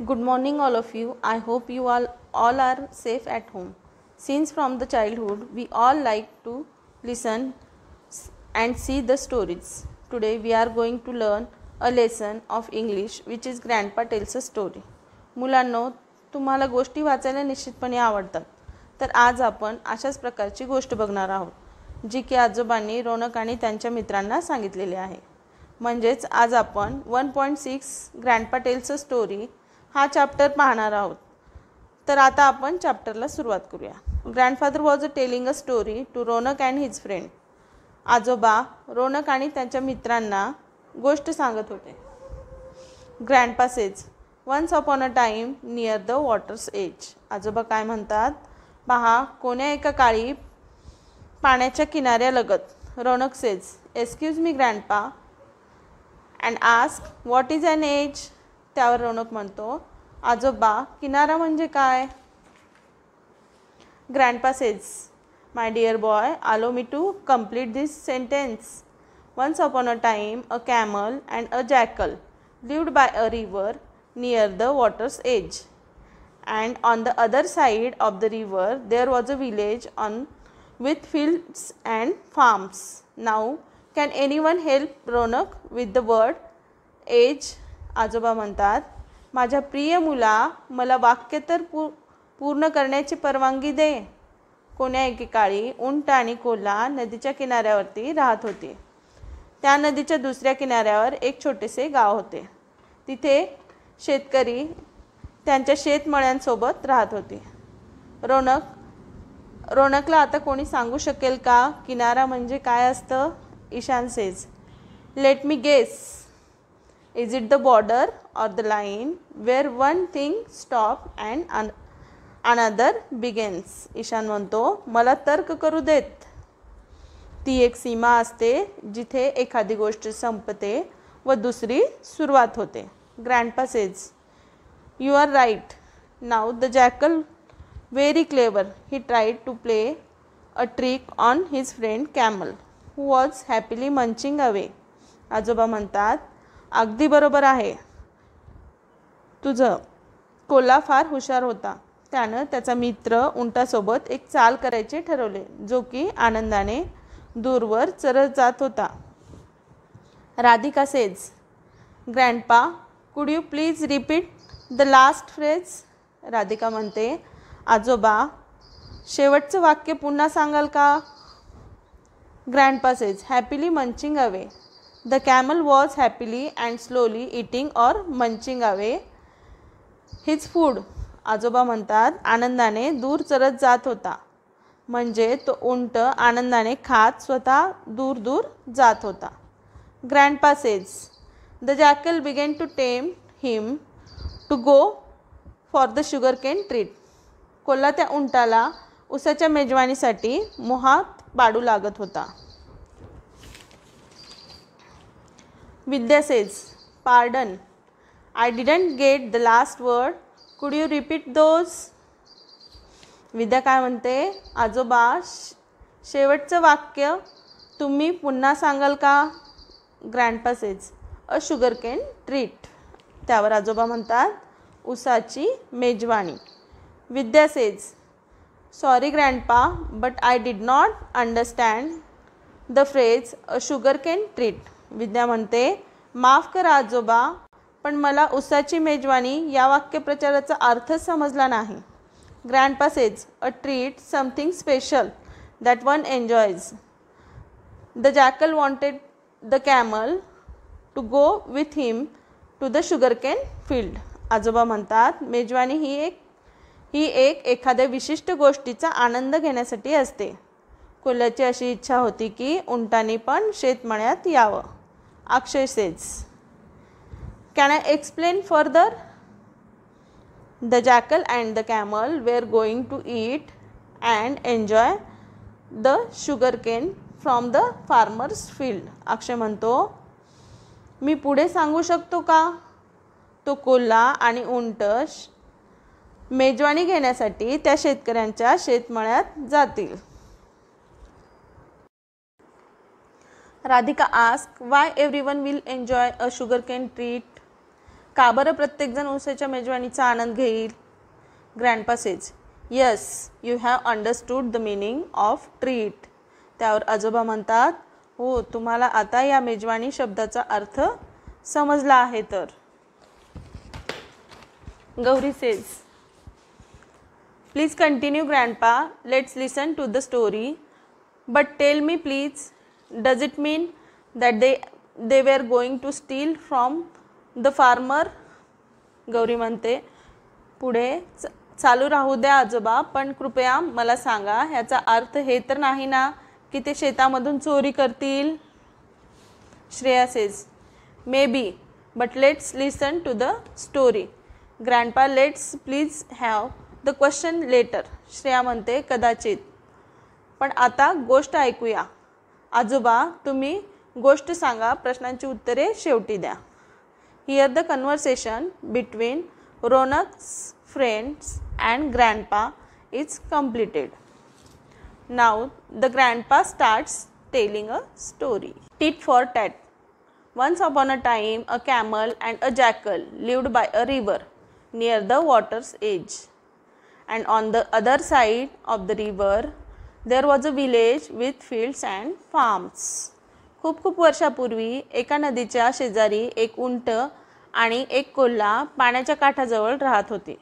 Good morning all of you I hope you all are safe at home since from the childhood we all like to listen and see the stories today we are going to learn a lesson of English which is grandpa पटेलचं story मुलांना तुम्हाला गोष्टी वाचायला निश्चितपणे आवडतात तर आज आपण अशाच प्रकारची गोष्ट बघणार आहोत जी की आजोबांनी रोनक आणि त्यांच्या मित्रांना सांगितलेली आहे म्हणजेच आज आपण वन पॉईंट सिक्स ग्रँड पटेलचं स्टोरी हा चॅप्टर पाहणार आहोत तर आता आपण चॅप्टरला सुरुवात करूया grandfather was a telling a story to Ronak and his friend आजोबा रोनक आणि त्यांच्या मित्रांना गोष्ट सांगत होते grandpa says once upon a time near the water's edge आजोबा काय म्हणतात पहा कोण्या एका काळी पाण्याच्या किनाऱ्यालगत Ronak says excuse me grandpa and ask what is an edge त्यावर रौनक म्हणतो आजोबा किनारा म्हणजे काय grandpa says my dear boy allow me to complete this sentence once upon a time a camel and a jackal lived by a river near the water's edge and on the other side of the river there was a village on with fields and farms now can any one help Ronak with the word edge आजोबा म्हणतात माझ्या प्रिय मुला मला वाक्य तर पू पूर्ण करण्याची परवानगी दे कोण्या एकेकाळी उंट आणि कोल्हा नदीच्या किनाऱ्यावरती राहत होते त्या नदीच्या दुसऱ्या किनाऱ्यावर एक छोटेसे गाव होते तिथे शेतकरी त्यांच्या शेतमळ्यांसोबत राहत होते रोनक रोनकला आता कोणी सांगू शकेल का किनारा म्हणजे काय असतं Ishan says let me guess Is it the border or the line where one thing stop and un another begins Ishan म्हणतो मला तर्क करू देत ती एक सीमा असते जिथे एखादी गोष्ट संपते व दुसरी सुरुवात होते grand you are right now the jackal very clever he tried to play a trick on his friend camel who was happily munching away आजोबा म्हणतात अगदी बरोबर आहे तुझं कोला फार हुशार होता त्यानं त्याचा मित्र उंटासोबत एक चाल करायचे ठरवले जो की आनंदाने दूरवर चरत जात होता Radhika says grandpa could you please repeat the last phrase Radhika म्हणते आजोबा शेवटचं वाक्य पुन्हा सांगाल का grandpa says happily munching away The camel was happily and slowly eating or munching away his food. आजोबा म्हणतात आनंदाने दूर चरत जात होता म्हणजे तो उंट आनंदाने खात स्वतः दूर दूर जात होता grandpa says the jackal began to tempt him to go for the sugar cane treat कोल्हा त्या उंटाला उसाच्या मेजवानीसाठी मोहात पाडू लागत होता Vidya says pardon I didn't get the last word could you repeat those Vidya काय म्हणते आजोबा शेवटचं वाक्य तुम्ही पुन्हा सांगाल का grandpa says a sugar cane treat त्यावर आजोबा म्हणतात उसाची मेजवानी Vidya says sorry grandpa but I did not understand the phrase a sugar cane treat Vidya म्हणते माफ करा आजोबा पण मला उसाची मेजवानी या वाक्यप्रचाराचा अर्थच समजला नाही grand pa says a treat something special that one enjoys the jackal wanted the camel to go with him to the sugarcane field आजोबा म्हणतात मेजवानी ही एक ही एक एखाद्या विशिष्ट गोष्टीचा आनंद घेण्यासाठी असते कोल्याची अशी इच्छा होती की उंटाने पण शेतमळ्यात यावं Akshay says. Can I explain further? The jackal and the camel were going to eat and enjoy the sugarcane the farmer's field. Akshay Manto, म्हणतो मी पुढे सांगू शकतो का तो कोल्हा आणि उंटश मेजवानी घेण्यासाठी त्या शेतकऱ्यांच्या शेतमळ्यात जातील Radhika ask why every one will enjoy a sugar cane treat का बरं प्रत्येकजण उसेच्या मेजवानीचा आनंद घेईल grandpa says yes you have understood the meaning of treat त्यावर आजोबा म्हणतात हो तुम्हाला आता या मेजवानी शब्दाचा अर्थ समजला आहे तर Gauri says please continue grandpa let's listen to the story but tell me please does it mean that they they were going to steal from the farmer Gauri म्हणते पुढे च चालू राहू द्या आजोबा पण कृपया मला सांगा ह्याचा अर्थ हे तर नाही ना की ते शेतामधून चोरी करतील Shreya says maybe but let's listen to the story grandpa let's please have the question later Shreya म्हणते कदाचित पण आता गोष्ट ऐकूया आजोबा तुम्ही गोष्ट सांगा प्रश्नांची उत्तरे शेवटी द्या hear the conversation between Ronak's friends and grandpa is completed now the grandpa starts telling a story tit for tat Once upon a time, a camel and a jackal lived by a river near the water's edge. And on the other side of the river there was a village with fields and farms खूप खूप वर्षापूर्वी एका नदीच्या शेजारी एक उंट आणि एक कोल्हा पाण्याच्या काठाजवळ राहत होते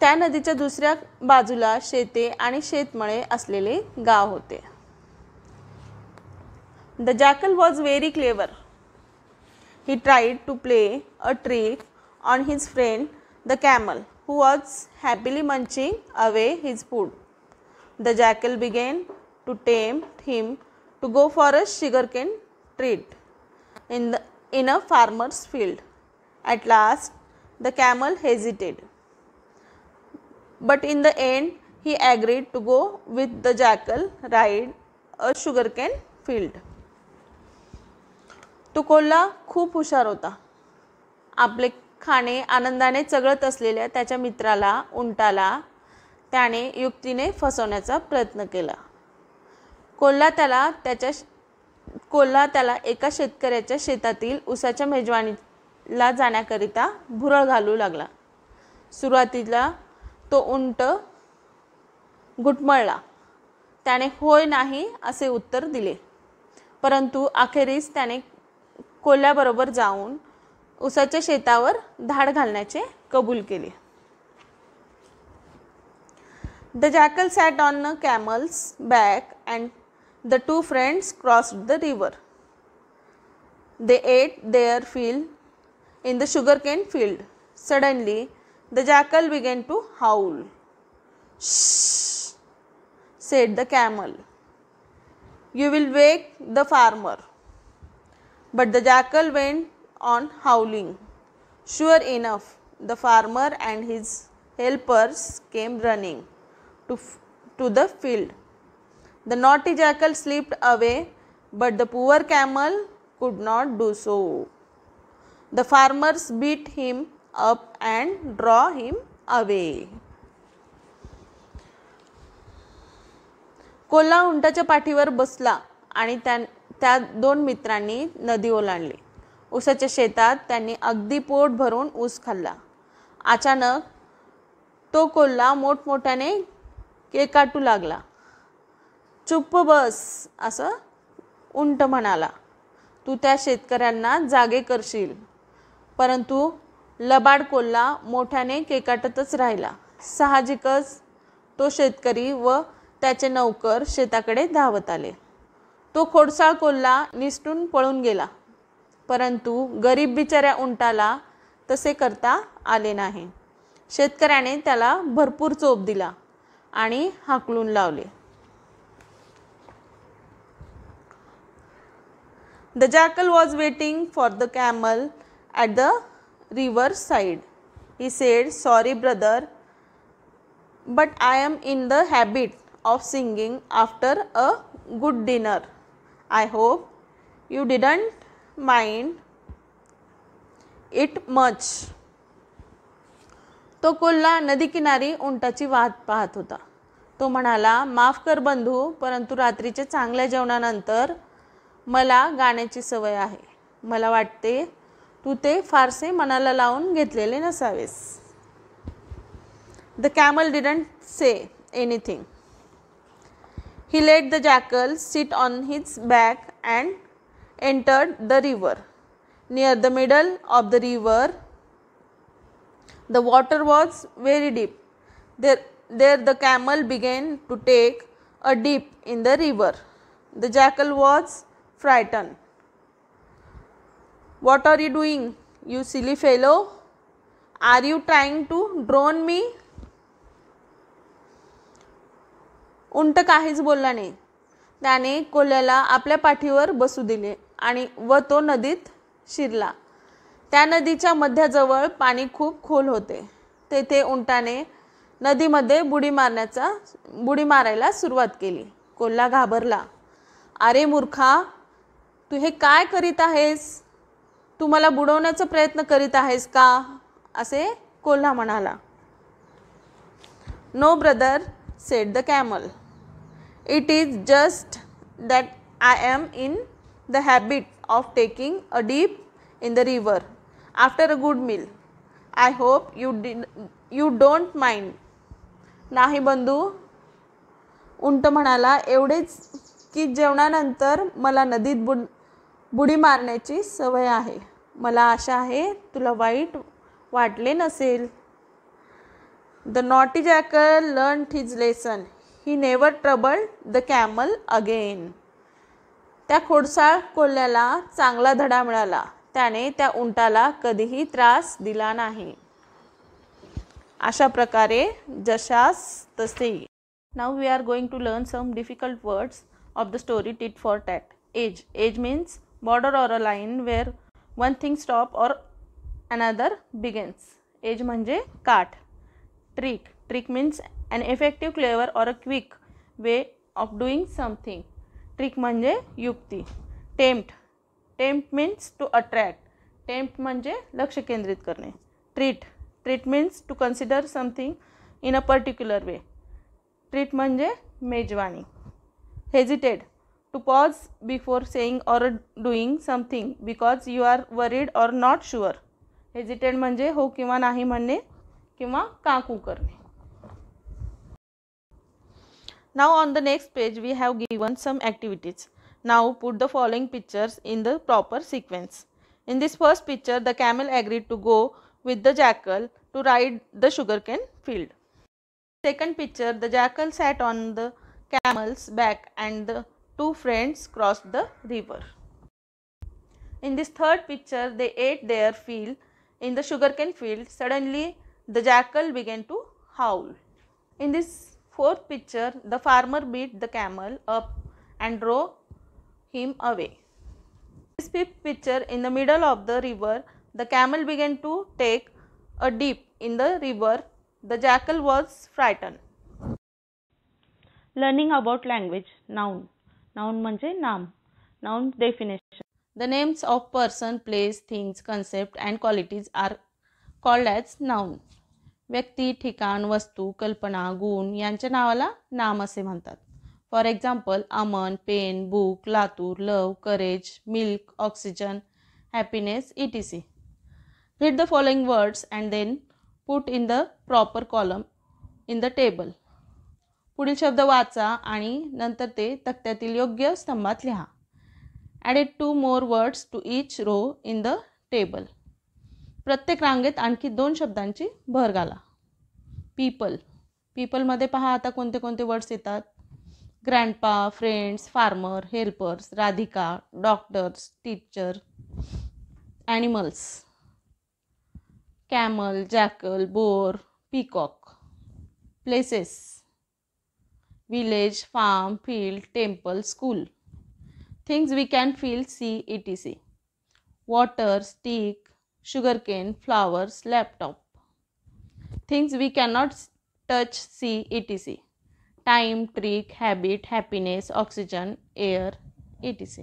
त्या नदीच्या दुसऱ्या बाजूला शेते आणि शेतमळे असलेले गाव होते the jackal was very clever he tried to play a trick on his friend the camel who was happily munching away his food the jackal began to tame him to go for a sugarcane treat in, the, in a farmer's field. At last, the camel hesitated. But in the end, he agreed to go with the jackal ride a sugarcane field. तो कोल्हा खूप हुशार होता आपले खाणे आनंदाने चगळत असलेल्या त्याच्या मित्राला उंटाला त्याने युक्तीने फसवण्याचा प्रयत्न केला कोल्हा त्याला त्याच्या कोल्हा त्याला एका शेतकऱ्याच्या शेतातील उसाच्या मेजवानीला जाण्याकरिता भुरळ घालू लागला सुरुवातीला तो उंट घुटमळला त्याने होय नाही असे उत्तर दिले परंतु अखेरीस त्याने कोल्ह्याबरोबर जाऊन उसाच्या शेतावर धाड घालण्याचे कबूल केले The jackal sat on a camel's back and the two friends crossed the river. They ate their fill in the sugarcane field. Suddenly, the jackal began to howl. Shh, said the camel. You will wake the farmer. But the jackal went on howling. Sure enough, the farmer and his helpers came running. to, to the field. The naughty jackal slipped away, but the poor camel could not do so. The farmers beat him up and draw him away. कोल्हा उंटाच्या पाठीवर बसला आणि त्या त्या दोन मित्रांनी नदी ओलांडली उसाच्या शेतात त्यांनी अगदी पोट भरून ऊस खाल्ला अचानक तो कोल्हा मोठमोठ्याने केकाटू काटू लागला चुप्प बस असं उंट म्हणाला तू त्या शेतकऱ्यांना जागे करशील परंतु लबाड कोल्हा मोठ्याने केकाटतच राहिला साहजिकच तो शेतकरी व त्याचे नौकर शेताकडे धावत आले तो खोडसाळ कोल्हा निसटून पळून गेला परंतु गरीब बिचाऱ्या उंटाला तसे करता आले नाही शेतकऱ्याने त्याला भरपूर चोप दिला आणि हाकलून लावले the jackal was waiting for the camel at the river side he said sorry brother but I am in the habit of singing after a good dinner I hope you didn't mind it much तो कोल्हा नदीकिनारी उंटाची वाहत पाहत होता तो म्हणाला माफ कर बंधू परंतु रात्रीच्या चांगल्या जेवणानंतर मला गाण्याची सवय आहे मला वाटते तू ते फारसे मनाला लावून घेतलेले नसावेस the camel didn't say anything he let the jackal sit on his back and entered the river near the middle of the river The water was very deep. There, there the camel began to take a dip in the river. The jackal was frightened. What are you doing, you silly fellow? Are you trying to drown me? उंट काहीच बोलला नाही त्याने कोल्याला आपल्या पाठीवर बसू दिले आणि व तो नदीत शिरला त्या नदीच्या मध्याजवळ पाणी खूप खोल होते तेथे उंटाने नदीमध्ये बुडी मारण्याचा बुडी मारायला सुरुवात केली कोल्हा घाबरला अरे मूर्खा तू हे काय करीत आहेस तू मला बुडवण्याचा प्रयत्न करीत आहेस का असे कोल्हा म्हणाला no brother said the camel it is just that I am in the habit of taking a dip in the river after a good meal I hope you डि यू डोंट माइंड नाही बंधू उंट म्हणाला एवढेच की जेवणानंतर मला नदीत बुड बुडी मारण्याची सवय आहे मला आशा आहे तुला वाईट वाटले नसेल the naughty jackal learn his lesson he never trouble the camel again त्या खोडसाळ कोल्ह्याला चांगला धडा मिळाला त्याने त्या उंटाला कधीही त्रास दिला नाही अशा प्रकारे जशास तसे now we are going to learn some difficult words of the story tit for tat edge edge means border or a line where one thing stop or another begins edge म्हणजे काठ trick trick means an effective clever or a quick way of doing something trick म्हणजे युक्ती tempt tempt means to attract tempt म्हणजे लक्ष केंद्रित करणे treat treat means to consider something in a particular way treat म्हणजे मेजवानी hesitated to pause before saying or doing something because you are worried or not sure hesitated म्हणजे हो किंवा नाही म्हणणे किंवा काकू करणे now on the next page we have given some activities Now put the following pictures in the proper sequence. In this first picture, the camel agreed to go with the jackal to ride the sugarcane field. Second picture, the jackal sat on the camel's back and the two friends crossed the river. In this third picture, they ate their fill in the sugarcane field. Suddenly, the jackal began to howl. In this fourth picture, the farmer beat the camel up and drove him away. This fifth picture in the middle of the river, the camel began to take a dip in the river. The jackal was frightened. Learning about language, noun. Noun manje naam Noun definition. The names of person, place, things, concept and qualities are called as noun. व्यक्ती ठिकाण वस्तू कल्पना गुण यांच्या नावाला नाम असे म्हणतात for example Aman pen book Latur love courage milk oxygen happiness E T C read the following words and then put in the proper column in the table पुढील शब्द वाचा आणि नंतर ते तक्त्यातील योग्य स्तंभात लिहा add it to more words to each row in the table प्रत्येक रांगेत आणखी दोन शब्दांची भर घाला पीपल पीपलमध्ये पहा आता कोणते कोणते वर्ड्स येतात grandpa, friends, farmer, helpers, Radhika, doctors, teacher, animals, camel, jackal, boar, peacock, places, village, farm, field, temple, school, things we can feel, see, etc. Water, stick, sugarcane, flowers, laptop, things we cannot touch, see, etc time trick habit happiness oxygen air A T C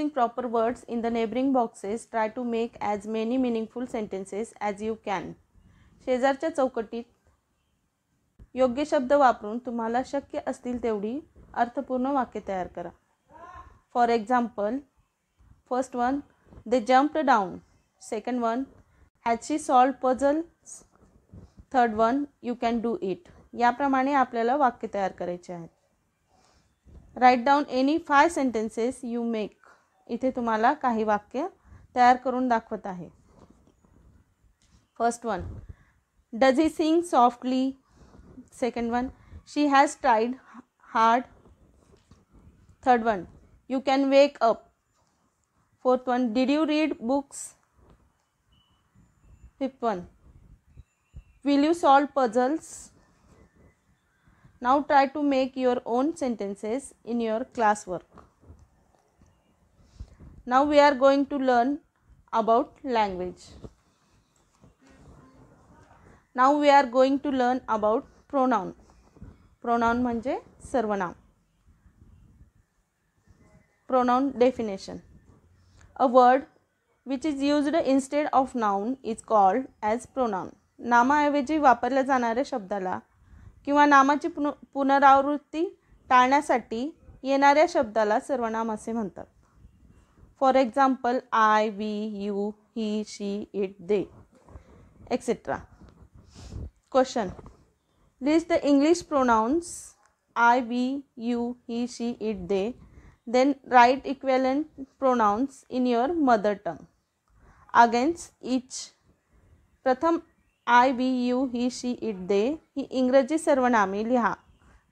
proper words words the neighbouring neighbouring boxes to make as many many meaningful as you you शेजारच्या चौकटीत योग्य शब्द वापरून तुम्हाला शक्य असतील तेवढी अर्थपूर्ण वाक्य तयार करा for example first one they jumped down second one has she solve puzzles third one you can do it याप्रमाणे आपल्याला वाक्य तयार करायचे आहेत write down any five sentences you make इथे तुम्हाला काही वाक्य तयार करून दाखवत आहे first one does he sing softly second one she has tried hard third one you can wake up fourth one did you read books fifth one will you solve puzzles try to make make own sentences in your class work Now we are going to learn about language now we are going to learn about pronoun pronoun म्हणजे सर्वनाम pronoun definition a word which is used instead of noun is called as pronoun नामाऐवजी वापरल्या जाणाऱ्या शब्दाला किंवा नामाची पुन पुनरावृत्ती टाळण्यासाठी येणाऱ्या शब्दाला सर्वनाम असे म्हणतात for example I we you he she it they etcetera question list the English pronouns I we you he she it they then write equivalent pronouns in your mother tongue against each प्रथम I we you he she it they ही इंग्रजी सर्वनामे लिहा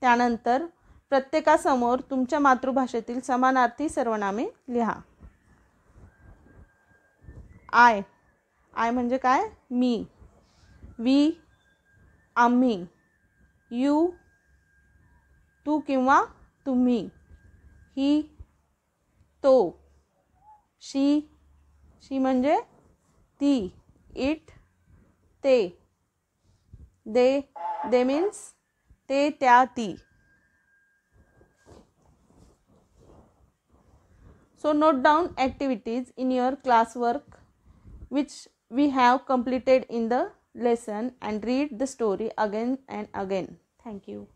त्यानंतर प्रत्येकासमोर तुमच्या मातृभाषेतील समानार्थी सर्वनामे लिहा आय आय म्हणजे काय मी वी आम्ही यू तू किंवा तुम्ही ही तो शी शी म्हणजे ती it te. They, they means they, tya, ti. So note down activities in your classwork which we have completed in the lesson and read the story again and again. Thank you.